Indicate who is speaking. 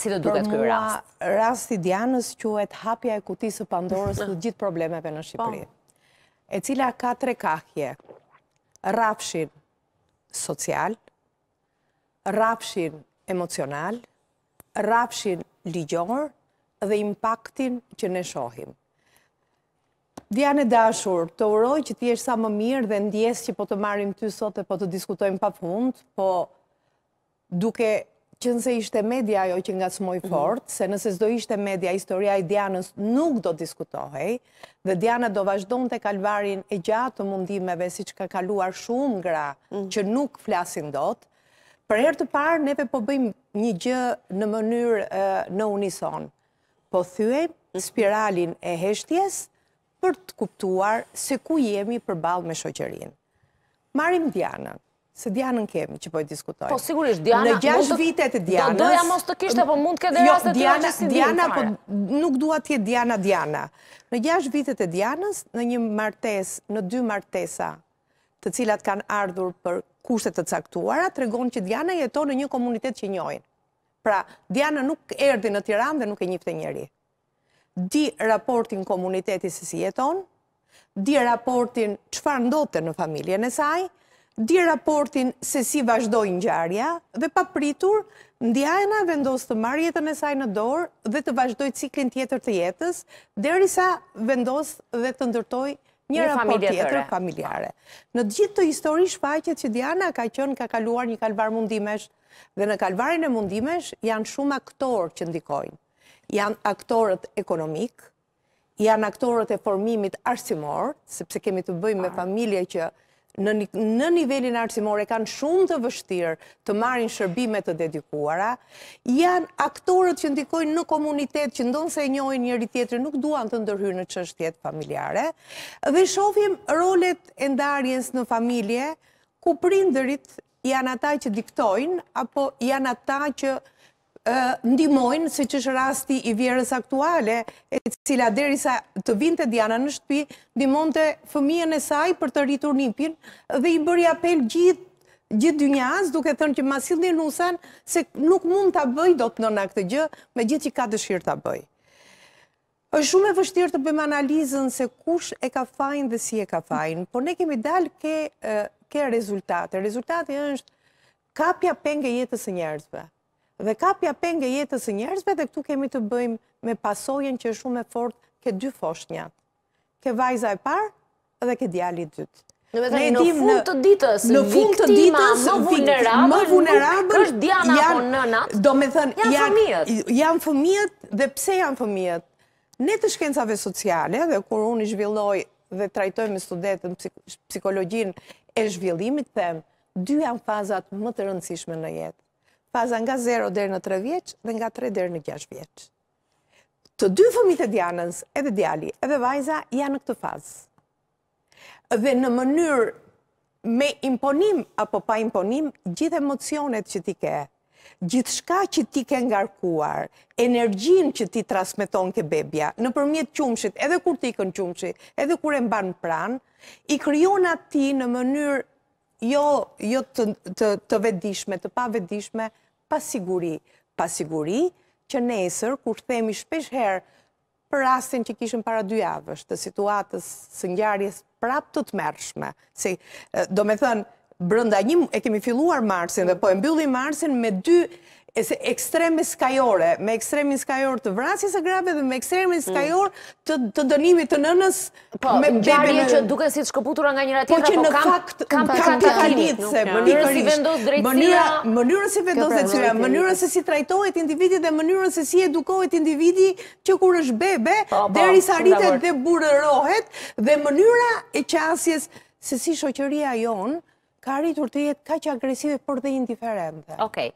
Speaker 1: Si të duket kërë rast? Rasti Dianës quhet hapja e kutisë pandorës të gjithë problemeve në po. Shqipëri. E cila ka tre kahje. Rapshin social, rapshin emocional, rapshin ligjor dhe impaktin që ne shohim. e Dashur, të uroj që ti esh sa më mirë dhe ndjesë që po të marim ty sot e po të diskutojmë pa fund, po duke që nëse ishte media ajo që nga smoj mhm. fort, se nëse zdo ishte media, historia i Dianës nuk do diskutohej, dhe Diana do vazhdojnë të kalvarin e gjatë të mundimeve, si që ka kaluar shumë gra mhm. që nuk flasin dot, për herë të parë, neve po bëjmë një gjë në mënyrë në unison. Po thyëm mhm. spiralin e heshtjes për të kuptuar se ku jemi për balë me shoqerin. Marim Dianën, se Dianën kemi që po e diskutojnë. Po, sigurisht, djana... Po jo, po në gjash vitet e Dianës... Do doja mos të kishtë, po mund të këtë dhe rastet të rastet të rastet të rastet Nuk dua të rastet të Në të vitet e rastet në një të në dy martesa të cilat të ardhur për rastet të caktuara, të rastet të rastet të rastet të rastet të rastet të rastet të rastet të rastet të rastet të rastet të rastet të rastet si jeton, di raportin të rastet në familjen e rastet di raportin se si vazhdojnë gjarja dhe pa pritur ndjajna vendos të marrë jetën e saj në dorë dhe të vazhdoj ciklin tjetër të jetës, deri sa vendos dhe të ndërtoj një raport tjetër familjare. Në gjithë të histori shpajtjet që Diana ka qënë ka kaluar një kalvar mundimesh dhe në kalvarin e mundimesh janë shumë aktor që ndikojnë. Janë aktorët ekonomik, janë aktorët e formimit arsimor, sepse kemi të bëjmë me ah. familje që në nivelin arsimore kanë shumë të vështirë të marin shërbimet të dedikuara, janë aktorët që ndikojnë në komunitet që ndonë se njojnë njëri tjetër nuk duan të ndërhyrë në qështjet familjare, dhe shofim rolet e ndarjes në familje, ku prinderit janë ata që diktojnë, apo janë ata që ndimojnë se që është rasti i vjerës aktuale, e cila deri sa të vinte Diana në shtëpi, ndimojnë të fëmijën e saj për të rritur njëpin, dhe i bëri apel gjithë, gjithë dy njaz, duke thënë që masilë një nusan, se nuk mund të bëj do të nëna këtë gjë, me gjithë që ka dëshirë të bëj. është shumë e vështirë të bëjmë analizën se kush e ka fajnë dhe si e ka fajnë, por ne kemi dalë ke, ke rezultate. Rezultate është kapja penge jetës e njerëzve dhe kapja penge jetës e njerëzve dhe këtu kemi të bëjmë me pasojen që shumë e fort ke dy foshnja, ke vajza e parë dhe ke djali dytë. Në fund të ditës, viktima më vulnerabër është Diana po nënat, do me thënë, janë fëmijët dhe pse janë fëmijët? Ne të shkencave sociale dhe kur unë i zhvilloj dhe trajtoj me studetën psikologjin e zhvillimit, dhe dy janë fazat më të rëndësishme në jetë faza nga 0 dhe në 3 vjeqë dhe nga 3 dhe në 6 vjeqë. Të dy fëmite djanës, edhe djali, edhe vajza, janë në këtë fazë. Dhe në mënyrë me imponim apo pa imponim, gjithë emocionet që ti ke, gjithë shka që ti ke ngarkuar, energjin që ti trasmeton ke bebja, në përmjet qumshit, edhe kur ti kënë qumshit, edhe kur e mbanë pranë, i kryonat ti në mënyrë Jo, jo të, të, të vedishme, të pa pasiguri. Pasiguri që nesër, kur themi shpesh herë, për rastin që kishën para dy javësh, të situatës së njarjes prap të të mërshme, si, do me thënë, brënda një, e kemi filluar marsin dhe po e mbylli marsin me dy, ekstreme skajore, me ekstremin skajor të vrasjes e grave dhe me ekstremin mm. skajor të dënimit të nënës po, me bebe në... Po, duke si të shkëputura nga njëra tjera, po, po kam... që në fakt, kam të kalitë se, mënyrës si vendos drejtësira... Mënyrës si trajtojt individi dhe mënyrës se si edukojt individi që kur është bebe, po, deri sa rritet dhe burërohet, dhe mënyra e qasjes se si shoqëria jonë, ka rritur të jetë ka që agresive, por dhe indiferente.